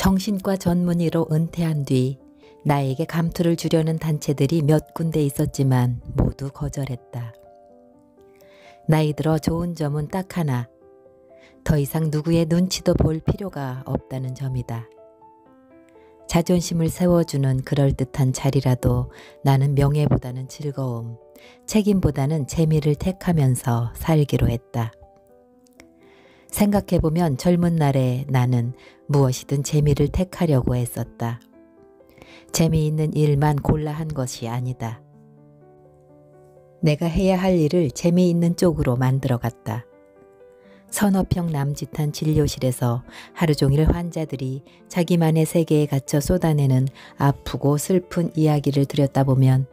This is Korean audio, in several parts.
정신과 전문의로 은퇴한 뒤 나에게 감투를 주려는 단체들이 몇 군데 있었지만 모두 거절했다. 나이 들어 좋은 점은 딱 하나. 더 이상 누구의 눈치도 볼 필요가 없다는 점이다. 자존심을 세워주는 그럴듯한 자리라도 나는 명예보다는 즐거움, 책임보다는 재미를 택하면서 살기로 했다. 생각해보면 젊은 날에 나는 무엇이든 재미를 택하려고 했었다. 재미있는 일만 골라 한 것이 아니다. 내가 해야 할 일을 재미있는 쪽으로 만들어 갔다. 선어평 남짓한 진료실에서 하루 종일 환자들이 자기만의 세계에 갇혀 쏟아내는 아프고 슬픈 이야기를 들여다보면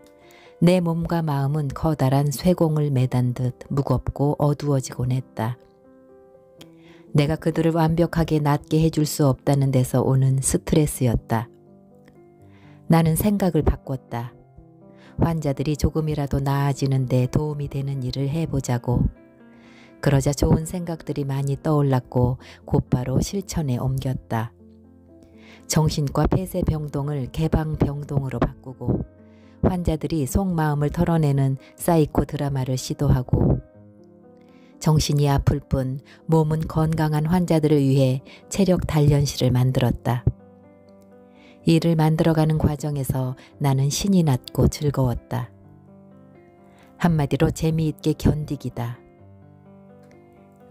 내 몸과 마음은 커다란 쇠공을 매단 듯 무겁고 어두워지곤 했다. 내가 그들을 완벽하게 낫게 해줄 수 없다는 데서 오는 스트레스였다. 나는 생각을 바꿨다. 환자들이 조금이라도 나아지는데 도움이 되는 일을 해보자고. 그러자 좋은 생각들이 많이 떠올랐고 곧바로 실천에 옮겼다. 정신과 폐쇄병동을 개방병동으로 바꾸고 환자들이 속마음을 털어내는 사이코 드라마를 시도하고 정신이 아플 뿐 몸은 건강한 환자들을 위해 체력 단련실을 만들었다. 이를 만들어가는 과정에서 나는 신이 났고 즐거웠다. 한마디로 재미있게 견디기다.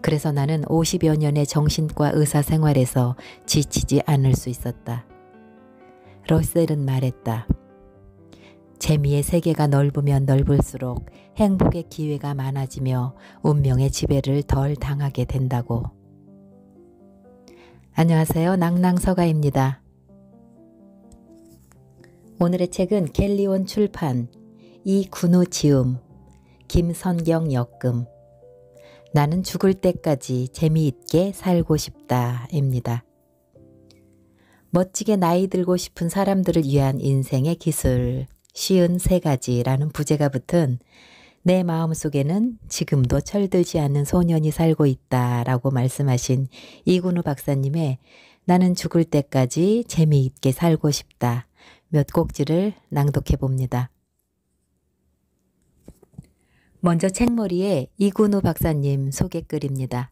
그래서 나는 50여 년의 정신과 의사 생활에서 지치지 않을 수 있었다. 러셀은 말했다. 재미의 세계가 넓으면 넓을수록 행복의 기회가 많아지며 운명의 지배를 덜 당하게 된다고. 안녕하세요. 낭낭서가입니다. 오늘의 책은 켈리온 출판 이군우지음 김선경 역금 나는 죽을 때까지 재미있게 살고 싶다 입니다. 멋지게 나이 들고 싶은 사람들을 위한 인생의 기술 쉬운 세 가지라는 부제가 붙은 내 마음 속에는 지금도 철들지 않는 소년이 살고 있다라고 말씀하신 이군우 박사님의 나는 죽을 때까지 재미있게 살고 싶다 몇 곡지를 낭독해 봅니다. 먼저 책머리에 이군우 박사님 소개글입니다.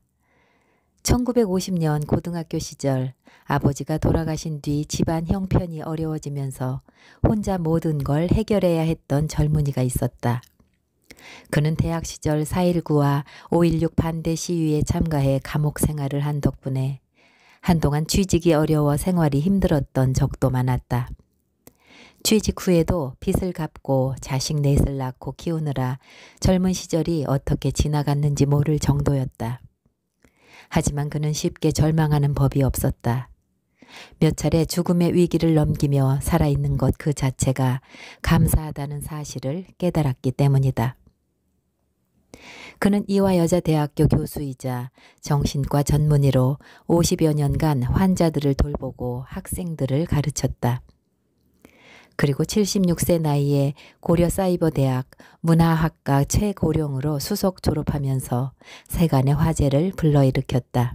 1950년 고등학교 시절 아버지가 돌아가신 뒤 집안 형편이 어려워지면서 혼자 모든 걸 해결해야 했던 젊은이가 있었다. 그는 대학 시절 4.19와 5.16 반대 시위에 참가해 감옥 생활을 한 덕분에 한동안 취직이 어려워 생활이 힘들었던 적도 많았다. 취직 후에도 빚을 갚고 자식 넷을 낳고 키우느라 젊은 시절이 어떻게 지나갔는지 모를 정도였다. 하지만 그는 쉽게 절망하는 법이 없었다. 몇 차례 죽음의 위기를 넘기며 살아있는 것 그 자체가 감사하다는 사실을 깨달았기 때문이다. 그는 이화 여자대학교 교수이자 정신과 전문의로 50여 년간 환자들을 돌보고 학생들을 가르쳤다. 그리고 76세 나이에 고려 사이버대학 문화학과 최고령으로 수석 졸업하면서 세간의 화제를 불러일으켰다.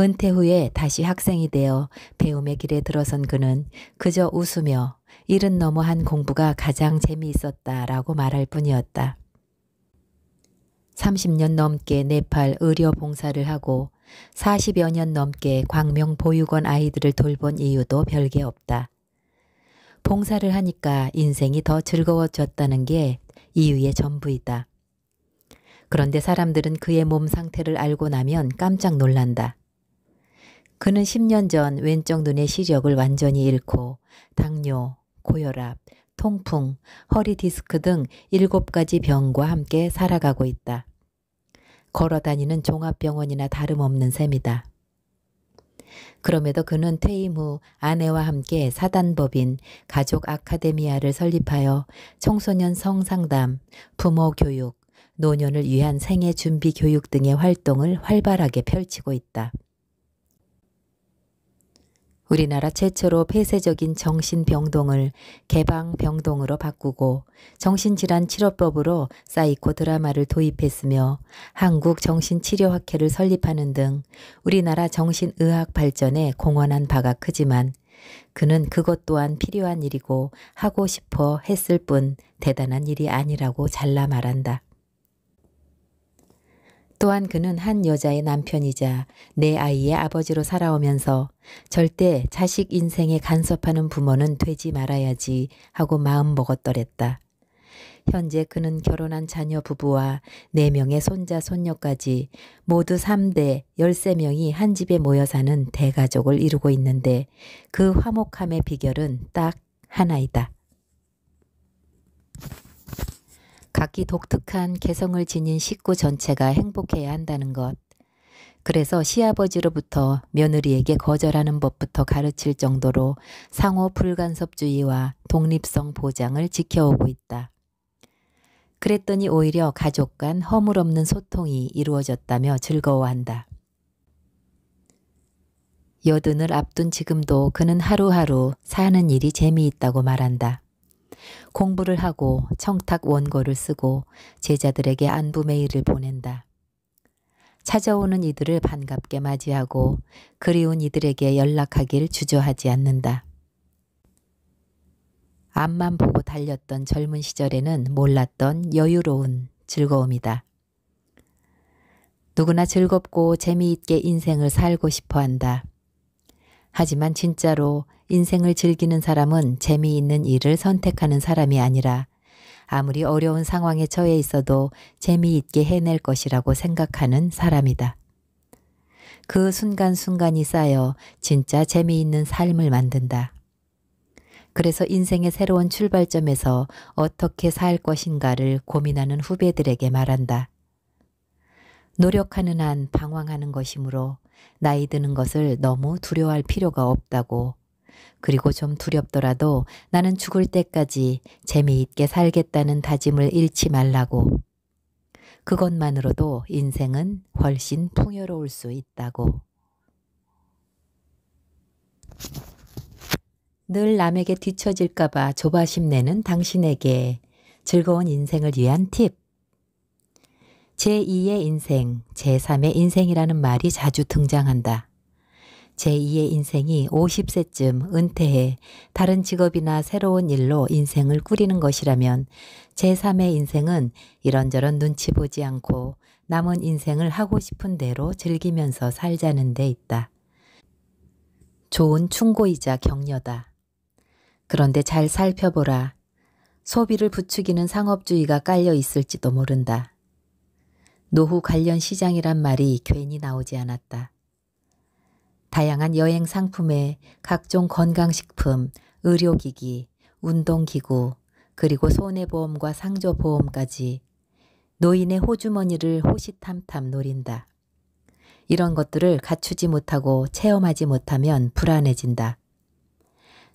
은퇴 후에 다시 학생이 되어 배움의 길에 들어선 그는 그저 웃으며 이른 너무한 공부가 가장 재미있었다라고 말할 뿐이었다. 30년 넘게 네팔 의료 봉사를 하고 40여 년 넘게 광명 보육원 아이들을 돌본 이유도 별게 없다. 봉사를 하니까 인생이 더 즐거워졌다는 게 이유의 전부이다. 그런데 사람들은 그의 몸 상태를 알고 나면 깜짝 놀란다. 그는 10년 전 왼쪽 눈의 시력을 완전히 잃고 당뇨, 고혈압, 통풍, 허리 디스크 등 7가지 병과 함께 살아가고 있다. 걸어 다니는 종합병원이나 다름없는 셈이다. 그럼에도 그는 퇴임 후 아내와 함께 사단법인 가족 아카데미아를 설립하여 청소년 성상담, 부모 교육, 노년을 위한 생애 준비 교육 등의 활동을 활발하게 펼치고 있다. 우리나라 최초로 폐쇄적인 정신병동을 개방병동으로 바꾸고 정신질환 치료법으로 사이코 드라마를 도입했으며 한국 정신치료학회를 설립하는 등 우리나라 정신의학 발전에 공헌한 바가 크지만 그는 그것 또한 필요한 일이고 하고 싶어 했을 뿐 대단한 일이 아니라고 잘라 말한다. 또한 그는 한 여자의 남편이자 내 아이의 아버지로 살아오면서 절대 자식 인생에 간섭하는 부모는 되지 말아야지 하고 마음먹었더랬다. 현재 그는 결혼한 자녀 부부와 4명의 손자 손녀까지 모두 3대 13명이 한 집에 모여 사는 대가족을 이루고 있는데 그 화목함의 비결은 딱 하나이다. 각기 독특한 개성을 지닌 식구 전체가 행복해야 한다는 것. 그래서 시아버지로부터 며느리에게 거절하는 법부터 가르칠 정도로 상호 불간섭주의와 독립성 보장을 지켜오고 있다. 그랬더니 오히려 가족 간 허물없는 소통이 이루어졌다며 즐거워한다. 여든을 앞둔 지금도 그는 하루하루 사는 일이 재미있다고 말한다. 공부를 하고 청탁 원고를 쓰고 제자들에게 안부 메일을 보낸다. 찾아오는 이들을 반갑게 맞이하고 그리운 이들에게 연락하길 주저하지 않는다. 앞만 보고 달렸던 젊은 시절에는 몰랐던 여유로운 즐거움이다. 누구나 즐겁고 재미있게 인생을 살고 싶어 한다. 하지만 진짜로 인생을 즐기는 사람은 재미있는 일을 선택하는 사람이 아니라 아무리 어려운 상황에 처해 있어도 재미있게 해낼 것이라고 생각하는 사람이다. 그 순간순간이 쌓여 진짜 재미있는 삶을 만든다. 그래서 인생의 새로운 출발점에서 어떻게 살 것인가를 고민하는 후배들에게 말한다. 노력하는 한 방황하는 것이므로 나이 드는 것을 너무 두려워할 필요가 없다고. 그리고 좀 두렵더라도 나는 죽을 때까지 재미있게 살겠다는 다짐을 잃지 말라고. 그것만으로도 인생은 훨씬 풍요로울 수 있다고. 늘 남에게 뒤처질까봐 조바심 내는 당신에게 즐거운 인생을 위한 팁. 제2의 인생, 제3의 인생이라는 말이 자주 등장한다. 제2의 인생이 50세쯤 은퇴해 다른 직업이나 새로운 일로 인생을 꾸리는 것이라면 제3의 인생은 이런저런 눈치 보지 않고 남은 인생을 하고 싶은 대로 즐기면서 살자는 데 있다. 좋은 충고이자 격려다. 그런데 잘 살펴보라. 소비를 부추기는 상업주의가 깔려 있을지도 모른다. 노후 관련 시장이란 말이 괜히 나오지 않았다. 다양한 여행 상품에 각종 건강식품, 의료기기, 운동기구, 그리고 손해보험과 상조보험까지 노인의 호주머니를 호시탐탐 노린다. 이런 것들을 갖추지 못하고 체험하지 못하면 불안해진다.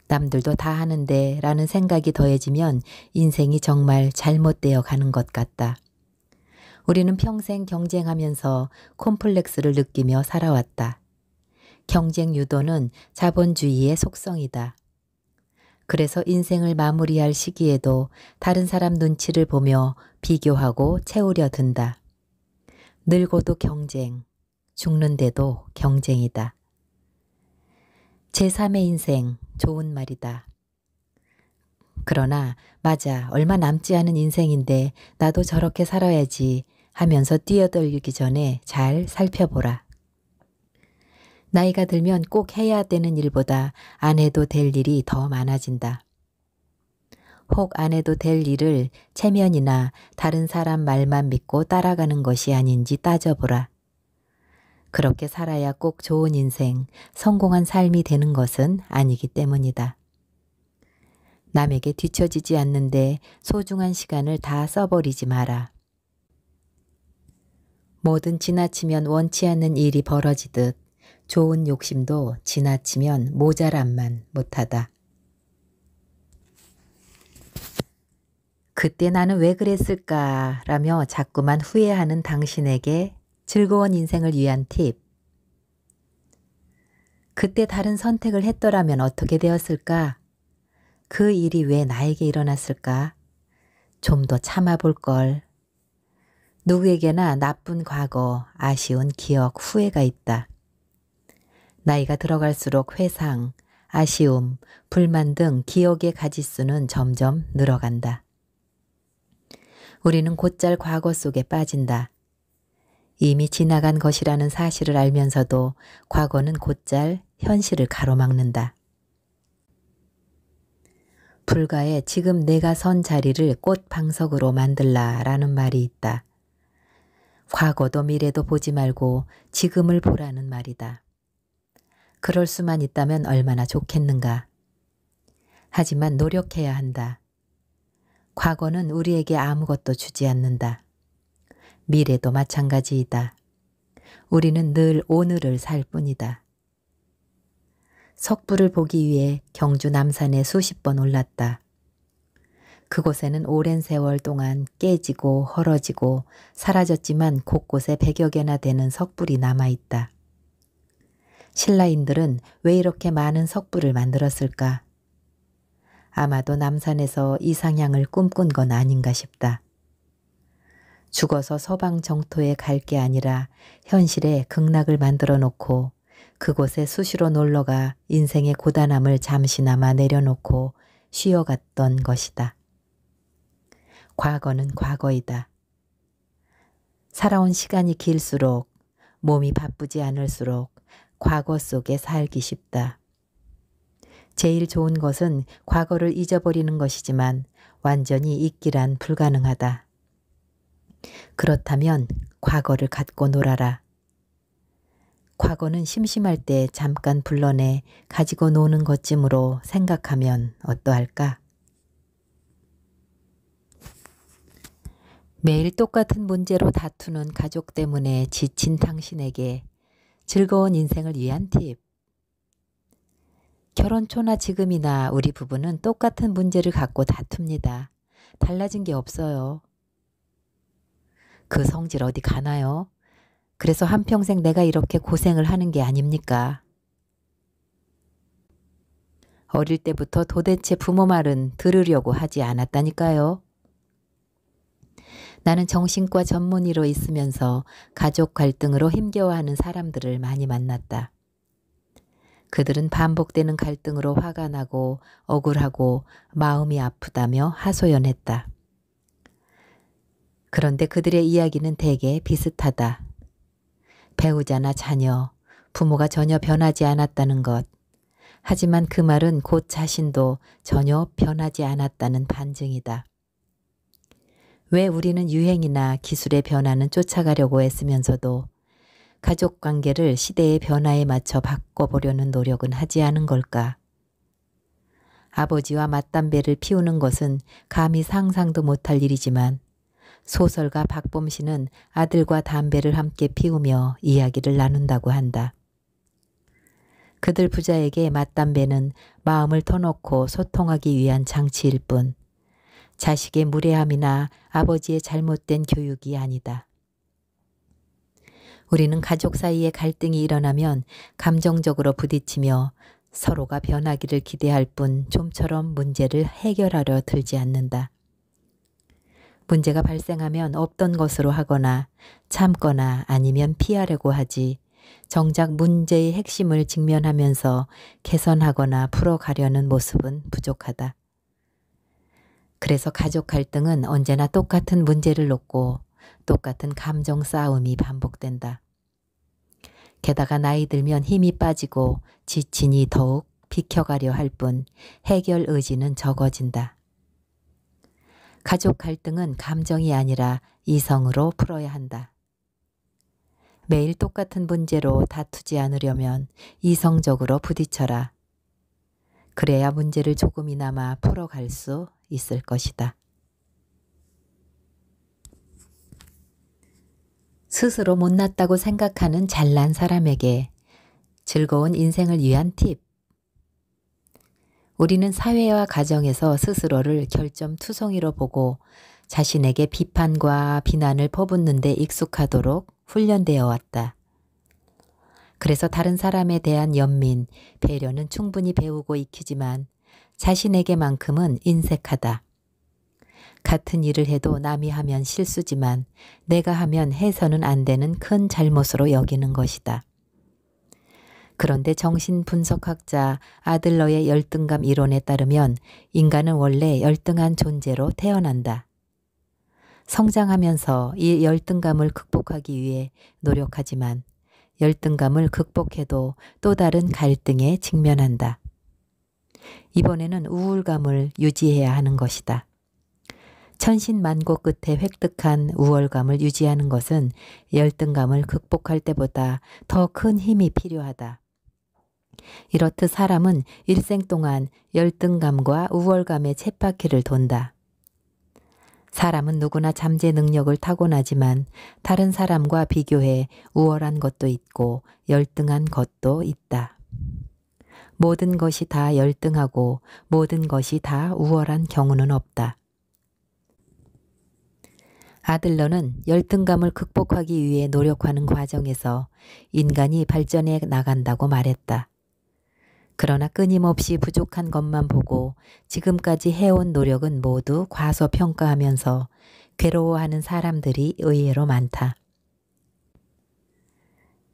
남들도 다 하는데 라는 생각이 더해지면 인생이 정말 잘못되어 가는 것 같다. 우리는 평생 경쟁하면서 콤플렉스를 느끼며 살아왔다. 경쟁 유도는 자본주의의 속성이다. 그래서 인생을 마무리할 시기에도 다른 사람 눈치를 보며 비교하고 채우려 든다. 늙어도 경쟁, 죽는데도 경쟁이다. 제3의 인생, 좋은 말이다. 그러나, 맞아, 얼마 남지 않은 인생인데 나도 저렇게 살아야지 하면서 뛰어들기 전에 잘 살펴보라. 나이가 들면 꼭 해야 되는 일보다 안 해도 될 일이 더 많아진다. 혹 안 해도 될 일을 체면이나 다른 사람 말만 믿고 따라가는 것이 아닌지 따져보라. 그렇게 살아야 꼭 좋은 인생, 성공한 삶이 되는 것은 아니기 때문이다. 남에게 뒤처지지 않는데 소중한 시간을 다 써버리지 마라. 뭐든 지나치면 원치 않는 일이 벌어지듯 좋은 욕심도 지나치면 모자란만 못하다. 그때 나는 왜 그랬을까 라며 자꾸만 후회하는 당신에게 즐거운 인생을 위한 팁. 그때 다른 선택을 했더라면 어떻게 되었을까? 그 일이 왜 나에게 일어났을까? 좀 더 참아볼 걸. 누구에게나 나쁜 과거, 아쉬운 기억, 후회가 있다. 나이가 들어갈수록 회상, 아쉬움, 불만 등 기억의 가지수는 점점 늘어간다. 우리는 곧잘 과거 속에 빠진다. 이미 지나간 것이라는 사실을 알면서도 과거는 곧잘 현실을 가로막는다. 불가에 지금 내가 선 자리를 꽃 방석으로 만들라 라는 말이 있다. 과거도 미래도 보지 말고 지금을 보라는 말이다. 그럴 수만 있다면 얼마나 좋겠는가. 하지만 노력해야 한다. 과거는 우리에게 아무것도 주지 않는다. 미래도 마찬가지이다. 우리는 늘 오늘을 살 뿐이다. 석부를 보기 위해 경주 남산에 수십 번 올랐다. 그곳에는 오랜 세월 동안 깨지고 헐어지고 사라졌지만 곳곳에 백여 개나 되는 석불이 남아있다. 신라인들은 왜 이렇게 많은 석불을 만들었을까? 아마도 남산에서 이상향을 꿈꾼 건 아닌가 싶다. 죽어서 서방 정토에 갈 게 아니라 현실에 극락을 만들어 놓고 그곳에 수시로 놀러가 인생의 고단함을 잠시나마 내려놓고 쉬어갔던 것이다. 과거는 과거이다. 살아온 시간이 길수록 몸이 바쁘지 않을수록 과거 속에 살기 쉽다. 제일 좋은 것은 과거를 잊어버리는 것이지만 완전히 잊기란 불가능하다. 그렇다면 과거를 갖고 놀아라. 과거는 심심할 때 잠깐 불러내 가지고 노는 것쯤으로 생각하면 어떠할까? 매일 똑같은 문제로 다투는 가족 때문에 지친 당신에게 즐거운 인생을 위한 팁. 결혼 초나 지금이나 우리 부부는 똑같은 문제를 갖고 다툽니다. 달라진 게 없어요. 그 성질 어디 가나요? 그래서 한평생 내가 이렇게 고생을 하는 게 아닙니까? 어릴 때부터 도대체 부모 말은 들으려고 하지 않았다니까요. 나는 정신과 전문의로 있으면서 가족 갈등으로 힘겨워하는 사람들을 많이 만났다. 그들은 반복되는 갈등으로 화가 나고 억울하고 마음이 아프다며 하소연했다. 그런데 그들의 이야기는 대개 비슷하다. 배우자나 자녀, 부모가 전혀 변하지 않았다는 것. 하지만 그 말은 곧 자신도 전혀 변하지 않았다는 반증이다. 왜 우리는 유행이나 기술의 변화는 쫓아가려고 애쓰면서도 가족 관계를 시대의 변화에 맞춰 바꿔보려는 노력은 하지 않은 걸까? 아버지와 맞담배를 피우는 것은 감히 상상도 못할 일이지만 소설가 박범 씨는 아들과 담배를 함께 피우며 이야기를 나눈다고 한다. 그들 부자에게 맞담배는 마음을 터놓고 소통하기 위한 장치일 뿐 자식의 무례함이나 아버지의 잘못된 교육이 아니다. 우리는 가족 사이에 갈등이 일어나면 감정적으로 부딪히며 서로가 변하기를 기대할 뿐 좀처럼 문제를 해결하려 들지 않는다. 문제가 발생하면 없던 것으로 하거나 참거나 아니면 피하려고 하지 정작 문제의 핵심을 직면하면서 개선하거나 풀어가려는 모습은 부족하다. 그래서 가족 갈등은 언제나 똑같은 문제를 놓고 똑같은 감정 싸움이 반복된다. 게다가 나이 들면 힘이 빠지고 지친이 더욱 비켜가려 할 뿐 해결 의지는 적어진다. 가족 갈등은 감정이 아니라 이성으로 풀어야 한다. 매일 똑같은 문제로 다투지 않으려면 이성적으로 부딪혀라. 그래야 문제를 조금이나마 풀어갈 수 있을 것이다. 스스로 못났다고 생각하는 잘난 사람에게 즐거운 인생을 위한 팁. 우리는 사회와 가정에서 스스로를 결점투성이로 보고 자신에게 비판과 비난을 퍼붓는 데 익숙하도록 훈련되어 왔다. 그래서 다른 사람에 대한 연민, 배려는 충분히 배우고 익히지만 자신에게만큼은 인색하다. 같은 일을 해도 남이 하면 실수지만 내가 하면 해서는 안 되는 큰 잘못으로 여기는 것이다. 그런데 정신분석학자 아들러의 열등감 이론에 따르면 인간은 원래 열등한 존재로 태어난다. 성장하면서 이 열등감을 극복하기 위해 노력하지만 열등감을 극복해도 또 다른 갈등에 직면한다. 이번에는 우울감을 유지해야 하는 것이다. 천신만고 끝에 획득한 우월감을 유지하는 것은 열등감을 극복할 때보다 더 큰 힘이 필요하다. 이렇듯 사람은 일생 동안 열등감과 우월감의 쳇바퀴를 돈다. 사람은 누구나 잠재 능력을 타고나지만 다른 사람과 비교해 우월한 것도 있고 열등한 것도 있다. 모든 것이 다 열등하고 모든 것이 다 우월한 경우는 없다. 아들러는 열등감을 극복하기 위해 노력하는 과정에서 인간이 발전해 나간다고 말했다. 그러나 끊임없이 부족한 것만 보고 지금까지 해온 노력은 모두 과소평가하면서 괴로워하는 사람들이 의외로 많다.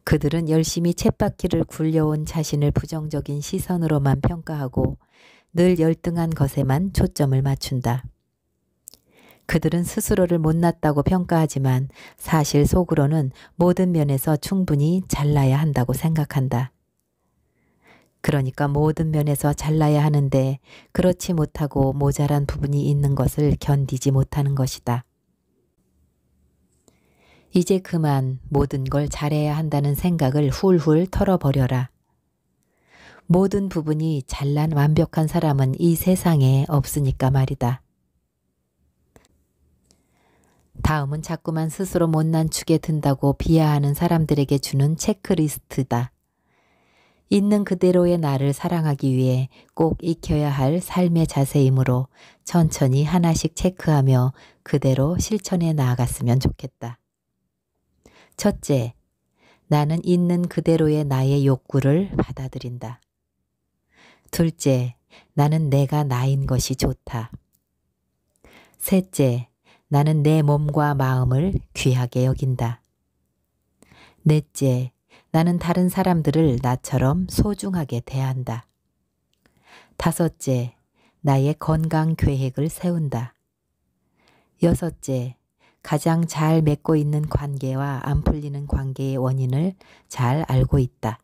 그들은 열심히 챗바퀴를 굴려온 자신을 부정적인 시선으로만 평가하고 늘 열등한 것에만 초점을 맞춘다. 그들은 스스로를 못났다고 평가하지만 사실 속으로는 모든 면에서 충분히 잘나야 한다고 생각한다. 그러니까 모든 면에서 잘나야 하는데 그렇지 못하고 모자란 부분이 있는 것을 견디지 못하는 것이다. 이제 그만 모든 걸 잘해야 한다는 생각을 훌훌 털어버려라. 모든 부분이 잘난 완벽한 사람은 이 세상에 없으니까 말이다. 다음은 자꾸만 스스로 못난 축에 든다고 비하하는 사람들에게 주는 체크리스트다. 있는 그대로의 나를 사랑하기 위해 꼭 익혀야 할 삶의 자세이므로 천천히 하나씩 체크하며 그대로 실천해 나아갔으면 좋겠다. 첫째, 나는 있는 그대로의 나의 욕구를 받아들인다. 둘째, 나는 내가 나인 것이 좋다. 셋째, 나는 내 몸과 마음을 귀하게 여긴다. 넷째, 나는 다른 사람들을 나처럼 소중하게 대한다. 다섯째, 나의 건강 계획을 세운다. 여섯째, 가장 잘 맺고 있는 관계와 안 풀리는 관계의 원인을 잘 알고 있다.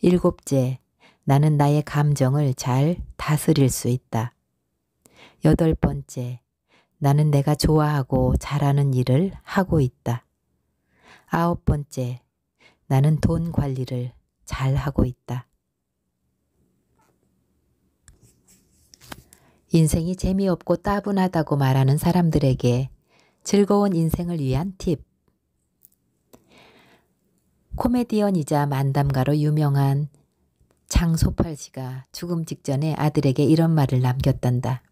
일곱째, 나는 나의 감정을 잘 다스릴 수 있다. 여덟 번째, 나는 내가 좋아하고 잘하는 일을 하고 있다. 아홉 번째, 나는 돈 관리를 잘 하고 있다. 인생이 재미없고 따분하다고 말하는 사람들에게 즐거운 인생을 위한 팁. 코미디언이자 만담가로 유명한 장소팔 씨가 죽음 직전에 아들에게 이런 말을 남겼단다.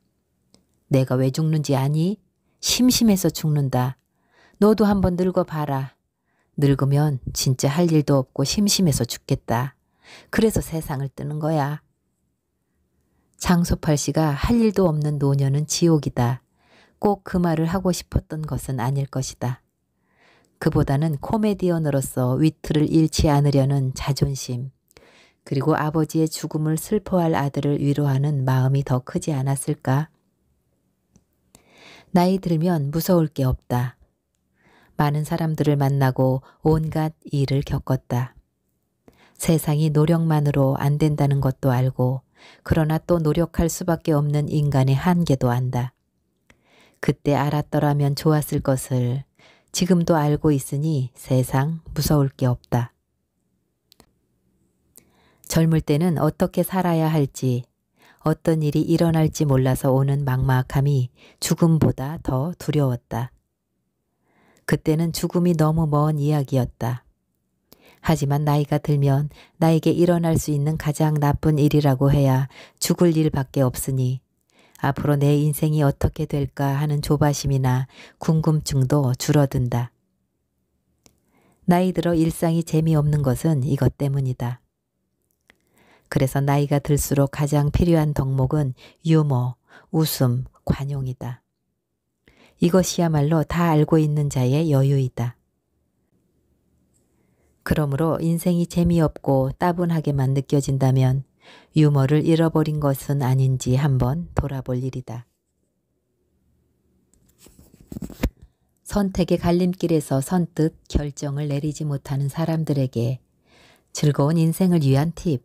내가 왜 죽는지 아니? 심심해서 죽는다. 너도 한번 늙어봐라. 늙으면 진짜 할 일도 없고 심심해서 죽겠다. 그래서 세상을 뜨는 거야. 장소팔 씨가 할 일도 없는 노년은 지옥이다. 꼭그 말을 하고 싶었던 것은 아닐 것이다. 그보다는 코미디언으로서 위트를 잃지 않으려는 자존심, 그리고 아버지의 죽음을 슬퍼할 아들을 위로하는 마음이 더 크지 않았을까? 나이 들면 무서울 게 없다. 많은 사람들을 만나고 온갖 일을 겪었다. 세상이 노력만으로 안 된다는 것도 알고 그러나 또 노력할 수밖에 없는 인간의 한계도 안다. 그때 알았더라면 좋았을 것을 지금도 알고 있으니 세상 무서울 게 없다. 젊을 때는 어떻게 살아야 할지 어떤 일이 일어날지 몰라서 오는 막막함이 죽음보다 더 두려웠다. 그때는 죽음이 너무 먼 이야기였다. 하지만 나이가 들면 나에게 일어날 수 있는 가장 나쁜 일이라고 해야 죽을 일밖에 없으니 앞으로 내 인생이 어떻게 될까 하는 조바심이나 궁금증도 줄어든다. 나이 들어 일상이 재미없는 것은 이것 때문이다. 그래서 나이가 들수록 가장 필요한 덕목은 유머, 웃음, 관용이다. 이것이야말로 다 알고 있는 자의 여유이다. 그러므로 인생이 재미없고 따분하게만 느껴진다면 유머를 잃어버린 것은 아닌지 한번 돌아볼 일이다. 선택의 갈림길에서 선뜻 결정을 내리지 못하는 사람들에게 즐거운 인생을 위한 팁.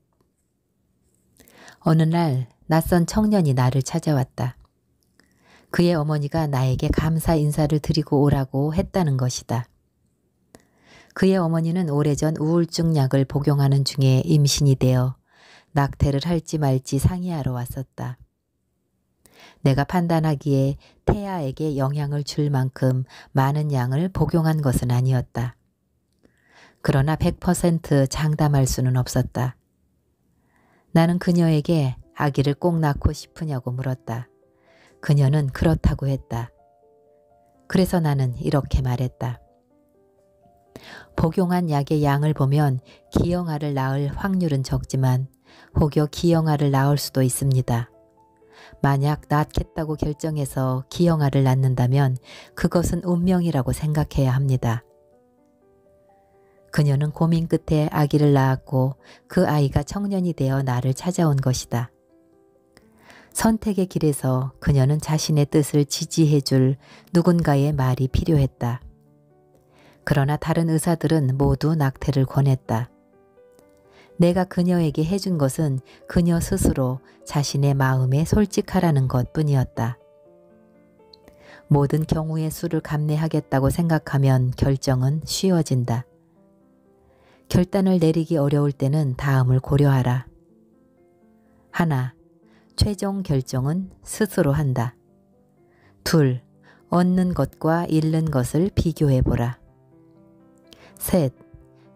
어느 날 낯선 청년이 나를 찾아왔다. 그의 어머니가 나에게 감사 인사를 드리고 오라고 했다는 것이다. 그의 어머니는 오래전 우울증 약을 복용하는 중에 임신이 되어 낙태를 할지 말지 상의하러 왔었다. 내가 판단하기에 태아에게 영향을 줄 만큼 많은 양을 복용한 것은 아니었다. 그러나 100% 장담할 수는 없었다. 나는 그녀에게 아기를 꼭 낳고 싶으냐고 물었다. 그녀는 그렇다고 했다. 그래서 나는 이렇게 말했다. 복용한 약의 양을 보면 기형아를 낳을 확률은 적지만 혹여 기형아를 낳을 수도 있습니다. 만약 낳겠다고 결정해서 기형아를 낳는다면 그것은 운명이라고 생각해야 합니다. 그녀는 고민 끝에 아기를 낳았고 그 아이가 청년이 되어 나를 찾아온 것이다. 선택의 길에서 그녀는 자신의 뜻을 지지해 줄 누군가의 말이 필요했다. 그러나 다른 의사들은 모두 낙태를 권했다. 내가 그녀에게 해준 것은 그녀 스스로 자신의 마음에 솔직하라는 것 뿐이었다. 모든 경우의 수를 감내하겠다고 생각하면 결정은 쉬워진다. 결단을 내리기 어려울 때는 다음을 고려하라. 하나, 최종 결정은 스스로 한다. 둘, 얻는 것과 잃는 것을 비교해보라. 셋,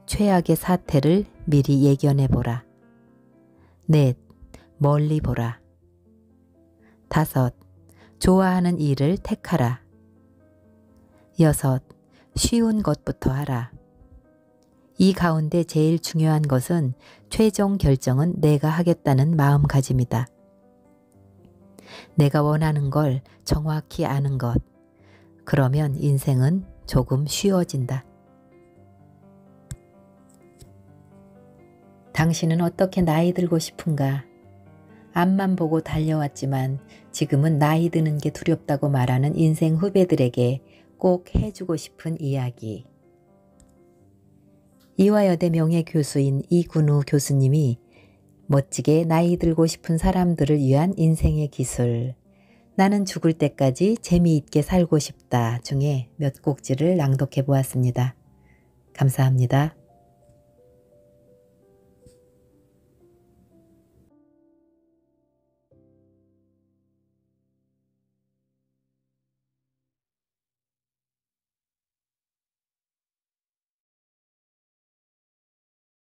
최악의 사태를 미리 예견해보라. 넷, 멀리 보라. 다섯, 좋아하는 일을 택하라. 여섯, 쉬운 것부터 하라. 이 가운데 제일 중요한 것은 최종 결정은 내가 하겠다는 마음가짐이다. 내가 원하는 걸 정확히 아는 것. 그러면 인생은 조금 쉬워진다. 당신은 어떻게 나이 들고 싶은가? 앞만 보고 달려왔지만 지금은 나이 드는 게 두렵다고 말하는 인생 후배들에게 꼭 해주고 싶은 이야기. 이화여대 명예교수인 이군우 교수님이 멋지게 나이 들고 싶은 사람들을 위한 인생의 기술 나는 죽을 때까지 재미있게 살고 싶다 중에 몇 곡지를 낭독해 보았습니다. 감사합니다.